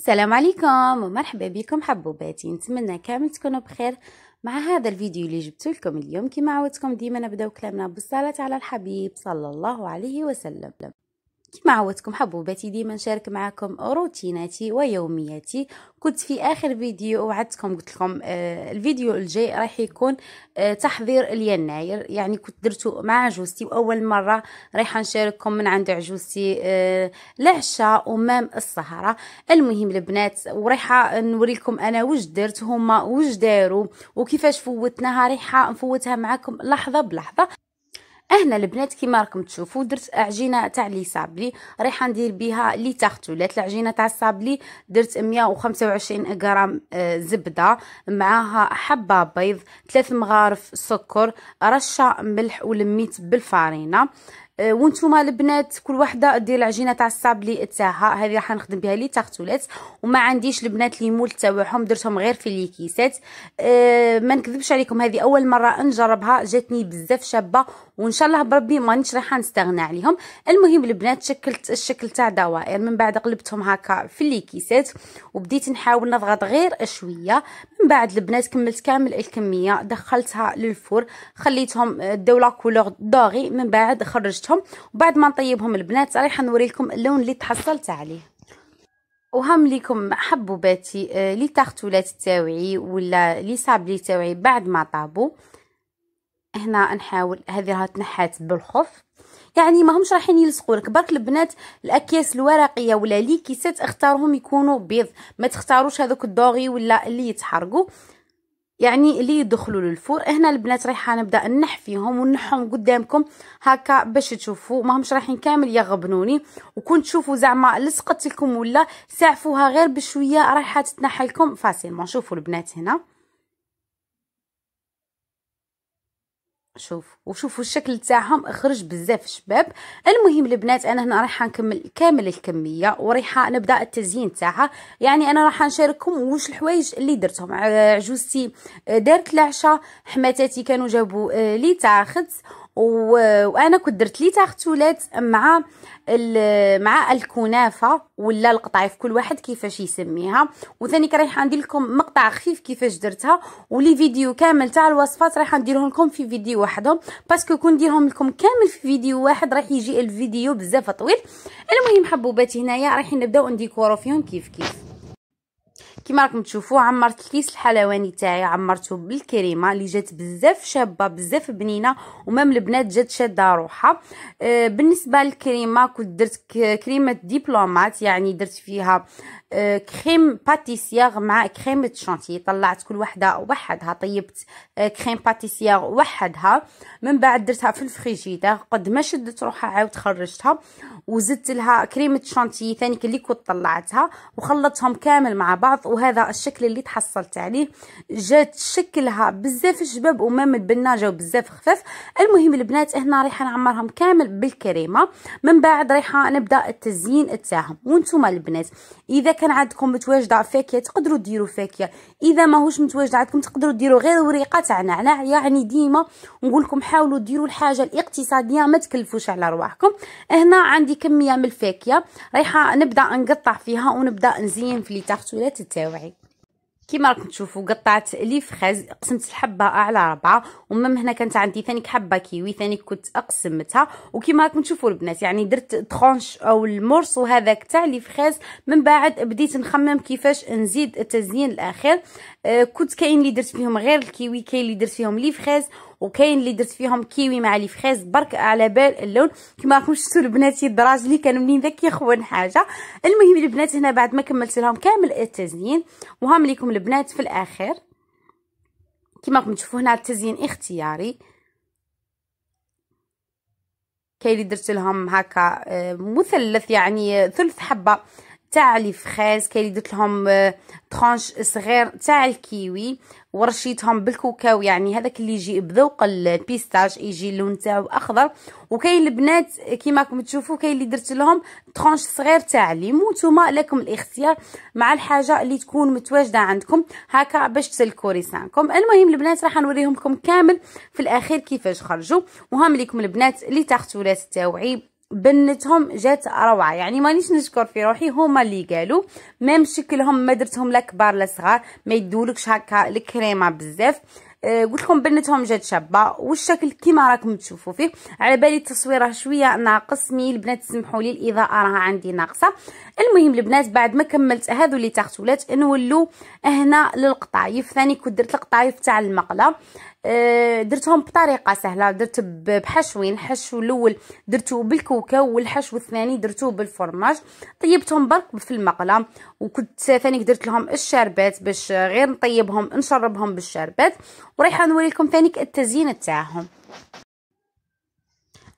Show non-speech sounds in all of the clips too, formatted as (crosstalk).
السلام عليكم ومرحبا بكم حبوباتي نتمنى كامل تكونوا بخير مع هذا الفيديو اللي جبت لكم اليوم كما عودتكم ديما نبداو كلامنا بالصلاه على الحبيب صلى الله عليه وسلم كما عودتكم حبوباتي ديما نشارك معكم روتيناتي ويومياتي كنت في اخر فيديو وعدتكم قلت لكم آه الفيديو الجاي راح يكون آه تحضير اليناير يعني كنت درتو مع عجوزتي واول مره رايحه نشارككم من عند عجوزتي آه العشاء ومام السهره المهم البنات ورايحه نوريكم انا واش درت هما واش داروا وكيفاش فوتناها رايحه نفوتها معكم لحظه بلحظه هنا البنات كيما راكم تشوفوا درت عجينه تاع لي صابلي رايحه ندير بها لي تارتولات العجينه تاع الصابلي درت 125 غرام آه، زبده معاها حبه بيض ثلاث مغارف سكر رشه ملح ولميت بالفارينه أه، وانتم البنات كل وحده دير العجينه تاع الصابلي تاعها هذه راح نخدم بها لي تاختولات وما عنديش البنات لي مول تاعهم درتهم غير في لي أه ما نكذبش عليكم هذه اول مره نجربها جاتني بزاف شابه وان شاء الله بربي مانيش رايحه نستغنى عليهم المهم البنات شكلت الشكل تاع دوائر من بعد قلبتهم هكا في لي كيسات وبديت نحاول نضغط غير شويه من بعد البنات كملت كامل الكميه دخلتها للفرن خليتهم آه، داو لا كولور داغي من بعد خرجتهم وبعد ما نطيبهم البنات رايحه نوريكم اللون اللي تحصلت عليه وهم ليكم حبوباتي آه، لي تارتولات تاوعي ولا لي صابلي تاوعي بعد ما طابو هنا نحاول هذه راه تنحات بالخف يعني ماهمش رايحين يلصقوا لك برك البنات الاكياس الورقيه ولا ليكيسات اختارهم يكونوا بيض ما تختاروش هذوك الدوغي ولا اللي يتحرقوا يعني اللي يدخلوا للفور هنا البنات رايحه نبدا نحفيهم ونحهم قدامكم هكا باش تشوفوا ماهمش رايحين كامل يغبنوني وكون تشوفوا زعما لصقت لكم ولا ساعفوها غير بشويه رايحه تتنحى لكم فاسيلمون شوفوا البنات هنا شوف وشوفوا الشكل تاعهم خرج بزاف شباب المهم البنات انا هنا رايحه نكمل كامل الكميه ورايحه نبدا التزيين تاعها يعني انا راح نشارككم واش الحوايج اللي درتهم آه، عجوزتي آه، دارت العشاء حماتاتي كانوا جابوا آه، لي تاع وانا كنت درت لي تختولات مع ال... مع الكنافه ولا القطايف كل واحد كيفاش يسميها وثاني رايحه ندير لكم مقطع خفيف كيفاش درتها ولي فيديو كامل تاع الوصفات رايحه نديرهم لكم في فيديو وحدهم باسكو كون نديرهم لكم كامل في فيديو واحد راح يجي الفيديو بزاف طويل المهم حبوبات هنايا رايحين نبداو نديكورو فيهم كيف كيف كما راكم تشوفوا عمرت الكيس الحلواني تاعي عمرته بالكريمه اللي جات بزاف شابه بزاف بنينه ومام البنات جات شاده روحها آه، بالنسبه للكريمه كنت درت كريمه ديبلومات يعني درت فيها كريم آه، باتيسيير مع كريم شانتي طلعت كل وحده وحدها طيبت كريم آه، باتيسيير وحدها من بعد درتها في الفريجيدير قد ما شدت روحها عاود خرجتها وزدت لها كريمه شانتي ثاني كليك كنت طلعتها وخلطتهم كامل مع بعض وهذا الشكل اللي تحصلت عليه جات شكلها بزاف شباب وما متبناجه وبزاف خفاف المهم البنات هنا رايحه نعمرهم كامل بالكريمه من بعد رايحه نبدا التزيين تاعهم وانتم البنات اذا كان عندكم متواجده فاكهه تقدروا ديروا فاكهه اذا ماهوش متواجده عندكم تقدروا ديروا غير وريقه تاع نعناع يعني ديما نقول لكم حاولوا ديروا الحاجه الاقتصاديه ما تكلفوش على رواحكم هنا عندي كميه من الفاكهه رايحه نبدا نقطع فيها ونبدا نزين في لي تاعتولات تاعي متساوعين كيما راكم تشوفوا قطعت لي فخاز قسمت الحبه على ربعه ومن هنا كانت عندي ثاني حبه كيوي ثاني كنت قسمتها وكيما راكم تشوفوا البنات يعني درت ترونش او المورسو هذاك تاع لي فخاز من بعد بديت نخمم كيفاش نزيد التزيين الاخير آه كنت كاين اللي درت فيهم غير الكيوي كاين اللي درت فيهم لي فريز وكاين اللي درت فيهم كيوي مع لي فريز برك على بال اللون كما راكم شفتوا البنات الدراج اللي كانوا منين ذاك يخون حاجه المهم البنات هنا بعد ما كملت لهم كامل التزيين وهم ليكم البنات في الاخر كما راكم تشوفوا هنا التزيين اختياري كاين اللي درت لهم هكا آه، مثلث يعني آه، ثلث حبه تاع لي فريز كاين اللي درت لهم طرونش آه، صغير تاع الكيوي ورشيتهم بالكوكاو يعني هذاك اللي يجي بذوق البيستاج يجي اللون تاعو اخضر وكاين البنات كيما راكم تشوفوا كاين اللي درت لهم طرونش صغير تاع ليمو نتوما لكم الاختيار مع الحاجه اللي تكون متواجده عندكم هكا باش تسلكوا ريسانكم المهم البنات راح نوريهم لكم كامل في الاخير كيفاش خرجوا وهم ليكم البنات اللي تاخذوا تاختولات تاوعي بنتهم جات روعه يعني مانيش نشكر في روحي هما اللي قالوا ميم شكلهم ما درتهم لا كبار لا صغار ما يدولكش هكا الكريمه بزاف قلت لكم بنتهم جات شابه والشكل كيما راكم تشوفوا فيه على بالي التصويره شويه ناقص مي البنات سمحوا لي الاضاءه راه عندي ناقصه المهم البنات بعد ما كملت هذو اللي ولات نولوا هنا للقطايف ثاني كنت درت القطايف تاع المقله أه، درتهم بطريقه سهله درت بحشوين حشو الاول درتو بالكوكاو والحشو الثاني درتو بالفرماج طيبتهم برك في المقله وكنت ثاني درت لهم الشربات باش غير نطيبهم نشربهم بالشربات ورايحه نوريكم ثاني التزيين تاعهم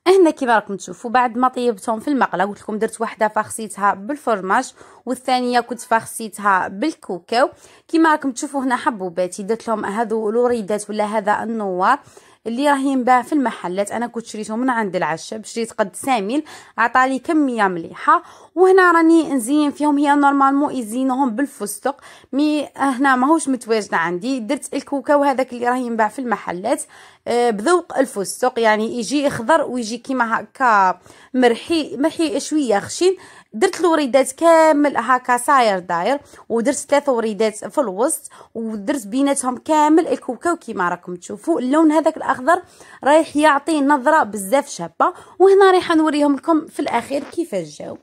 هنا كيما راكم تشوفوا بعد ما طيبتهم في المقله قلت لكم درت واحده فخسيتها بالفرماج والثانيه كنت فخسيتها بالكوكاو كيما راكم تشوفوا هنا حبوباتي درت لهم هذو لوريدات ولا هذا النوار اللي راه ينباع في المحلات انا كنت شريته من عند العشاب شريت قد ساميل عطاني كميه مليحه وهنا راني نزين فيهم هي نورمالمون يزينوهم بالفستق مي هنا ماهوش متواجد عندي درت الكوكا وهذاك اللي راه ينباع في المحلات آه، بذوق الفستق يعني يجي اخضر ويجي كيما هكا مرحي مرحي شويه خشين درت الوريدات كامل هكا صاير داير ودرت ثلاثه وريدات في الوسط ودرت بيناتهم كامل الكوكاو كيما راكم تشوفوا اللون هذاك الاخضر رايح يعطي نظره بزاف شابه وهنا رايحه نوريهم لكم في الاخير كيفاش جاو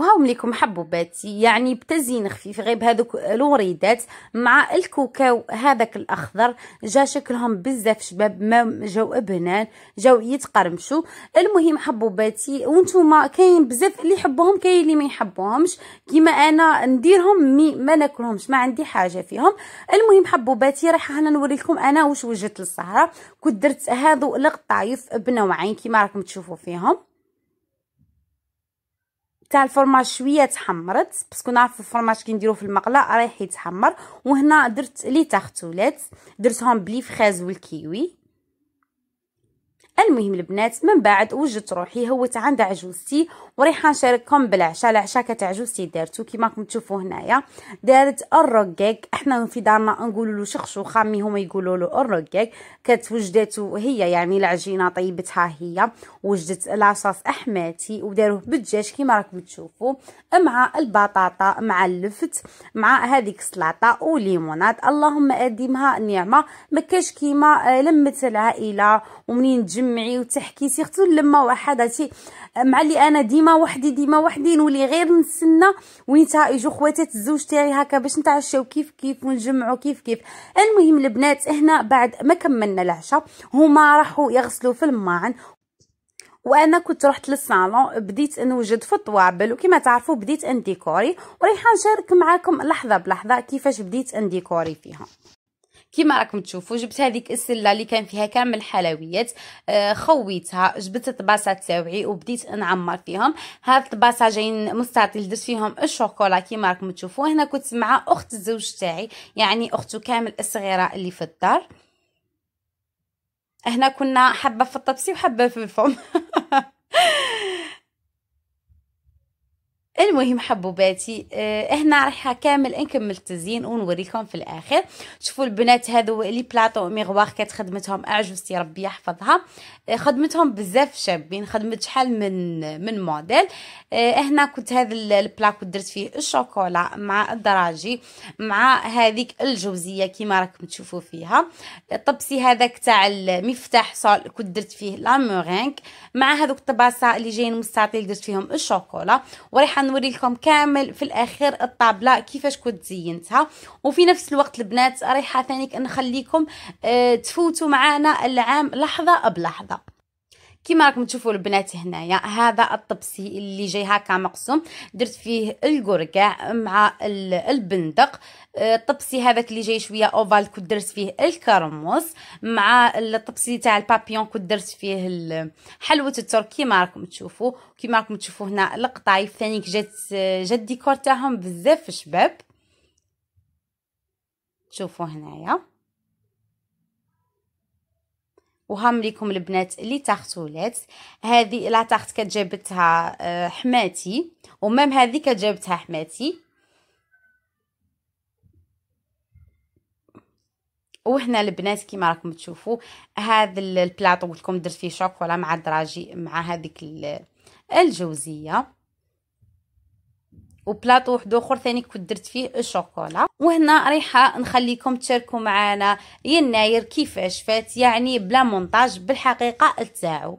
وهاهم ليكم حبوبات يعني بتزيين خفيف غير بهذوك لوريدات مع الكوكاو هذاك الاخضر جا شكلهم بزاف شباب ما جاو ابنان جاو يتقرمشوا المهم حبوباتي وانتم كاين بزاف اللي يحبوهم كاين اللي ما يحبوهمش كيما انا نديرهم مي ما ناكلهمش ما عندي حاجه فيهم المهم حبوباتي راح نوري نوريكم انا واش وجدت للسهره كنت درت هذو القطايف بنوعين كيما راكم تشوفوا فيهم تاع الفرماج شويه تحمرت باسكو نعرف الفرماج كي نديروه في المقله رايح يتحمر وهنا درت لي تاختولات درتهم بلي فريز والكيوي المهم البنات من بعد وجدت روحي هوت عند عجوزتي وريحه نشارككم بالعشاء العشاء كتاع عجوزتي دارتو كيما راكم تشوفوا هنايا دارت الرقاق احنا في دارنا نقولوا له شخشوخه مي هما يقولوا له الرقاق كتوجدته هي يعني العجينه طيبتها هي وجدت لاصوص احماتي وداروه بالدجاج كيما راكم تشوفوا مع البطاطا مع اللفت مع هذيك السلطه وليمونات اللهم اديمها نعمه ما كاش كيما آه، لمت العائله ومنين تجمع تسمعي وتحكي خصو لما واحد هادشي مع اللي انا ديما وحدي ديما وحدي نولي غير نتسنى وين تا يجو خواتات الزوج تاعي هكا باش نتعشاو كيف كيف ونجمعوا كيف كيف المهم البنات هنا بعد ما كملنا العشاء هما راحوا يغسلوا في الماعن وانا كنت رحت للصالون بديت نوجد في الطوابل وكما تعرفوا بديت انديكوري وريحه نشارك معكم لحظه بلحظه كيفاش بديت انديكوري فيها كما راكم تشوفوا جبت هذيك السله اللي كان فيها كامل الحلويات آه خويتها جبت الطباسه تاوعي وبديت نعمر فيهم هاد الطباسه جايين مستعطيل درت فيهم الشوكولا كما راكم تشوفوا هنا كنت مع اخت الزوج تاعي يعني اخته كامل الصغيره اللي في الدار هنا كنا حبه في الطبسي وحبه في الفم (laughs) المهم حبوباتي آه هنا راح كامل نكمل التزيين ونوريكم في الاخر شوفوا البنات هذو لي بلاطو ميغواغ كانت خدمتهم اعجوزتي ربي يحفظها آه خدمتهم بزاف شابين خدمت شحال من من موديل آه هنا كنت هذا البلاكو درت فيه الشوكولا مع الدراجي مع هذيك الجوزيه كيما راكم تشوفوا فيها الطبسي هذاك تاع المفتاح صال كنت درت فيه لا مع هذوك الطباسه اللي جايين مستطيل درت فيهم الشوكولا وريحه لكم كامل في الاخير الطابله كيفاش كنت زينتها وفي نفس الوقت البنات رايحه ثانيك نخليكم آه، تفوتوا معنا العام لحظه بلحظه كيما راكم تشوفوا البنات هنايا هذا الطبسي اللي جاي هكا مقسوم درت فيه القرقع مع البندق آه، الطبسي هذاك اللي جاي شويه اوفال كنت درت فيه الكرموس مع الطبسي تاع البابيون كنت درت فيه حلوه الترك كيما راكم تشوفوا كيما راكم تشوفوا هنا القطايف ثاني جات آه، جات الديكور تاعهم بزاف شباب شوفوا هنايا وهم ليكم البنات لي تاخت ولات هذه لا تاخت كتجابتها آه، حماتي ومام هذه كتجابتها حماتي وهنا البنات كيما راكم تشوفوا هذا البلاطو قلت لكم درت فيه شوكولا مع الدراجي مع هذيك الجوزيه وبلاطو واحد اخر ثاني كنت درت فيه الشوكولا وهنا ريحه نخليكم تشاركوا معنا يناير كيفاش فات يعني بلا مونتاج بالحقيقه تاعو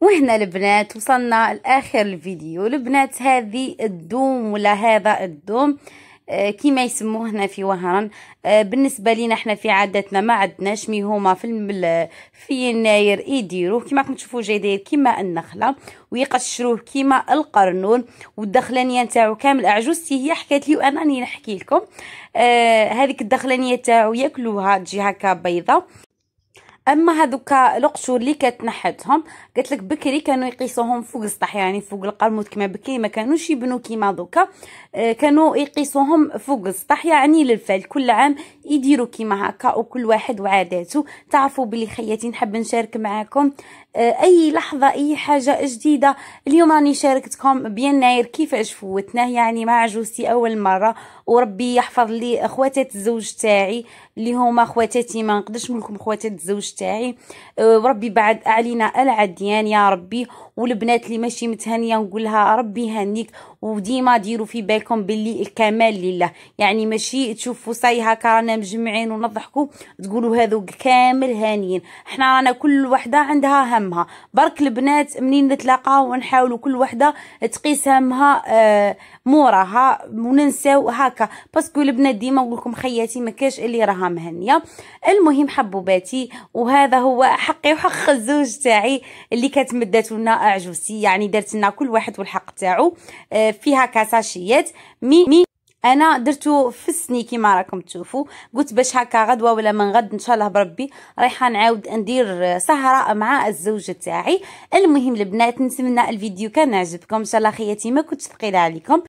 وهنا البنات وصلنا لاخر الفيديو البنات هذه الدوم ولا هذا الدوم آه، كما يسموه هنا في وهران آه، بالنسبه لينا احنا في عاداتنا ما عندناش مي هما في في يناير يديروه كما راكم تشوفوا جاي داير كما النخله ويقشروه كما القرنون والدخلانيه نتاعو كامل عجوزتي هي حكات لي وانا راني نحكي لكم آه، هذيك الدخلانيه تاعو ياكلوها تجي هكا بيضه اما هذوك لقشو اللي كتنحتهم قلت لك بكري كانوا يقيسوهم فوق السطح يعني فوق القرموط كما بكري ما كانوش يبنوا كيما دوكا آه كانوا يقيسوهم فوق السطح يعني للفال كل عام يديروا كيما هكا وكل واحد وعاداته تعرفوا بلي خياتي نحب نشارك معاكم آه، اي لحظه اي حاجه جديده اليوم راني شاركتكم بيناير كيفاش فوتناه يعني مع عجوزتي اول مره وربي يحفظ لي خواتات الزوج تاعي اللي هما خواتاتي ما نقدرش نقول لكم خواتات الزوج تاعي آه، وربي بعد علينا العديان يا ربي والبنات اللي ماشي متهنيه نقولها ربي يهنيك وديما ديروا في بالكم باللي الكمال لله يعني ماشي تشوفوا صاي هكا رانا مجمعين ونضحكوا تقولوا هذوك كامل هانيين حنا رانا كل وحده عندها هم همها برك البنات منين نتلاقاو ونحاولوا كل وحده تقيس همها آه، موراها وننساو هكا باسكو البنات ديما نقول لكم خياتي ما كاش اللي راها مهنيه المهم حبوباتي وهذا هو حقي وحق الزوج تاعي اللي كانت مدات لنا عجوزتي يعني دارت لنا كل واحد والحق تاعو آه، فيها كاساشيات مي مي انا درتو في السني كيما راكم تشوفوا قلت باش هكا غدوه ولا من غد ان شاء الله بربي رايحه نعاود ندير سهره مع الزوج تاعي المهم البنات نتمنى الفيديو كان عجبكم ان شاء الله خياتي ما كنتش ثقيله عليكم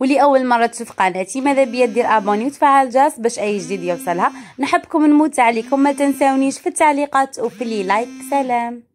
ولي اول مره تشوف قناتي ماذا بيا دير ابوني وتفعل الجرس باش اي جديد يوصلها نحبكم نموت عليكم ما تنساونيش في التعليقات وفي لي لايك سلام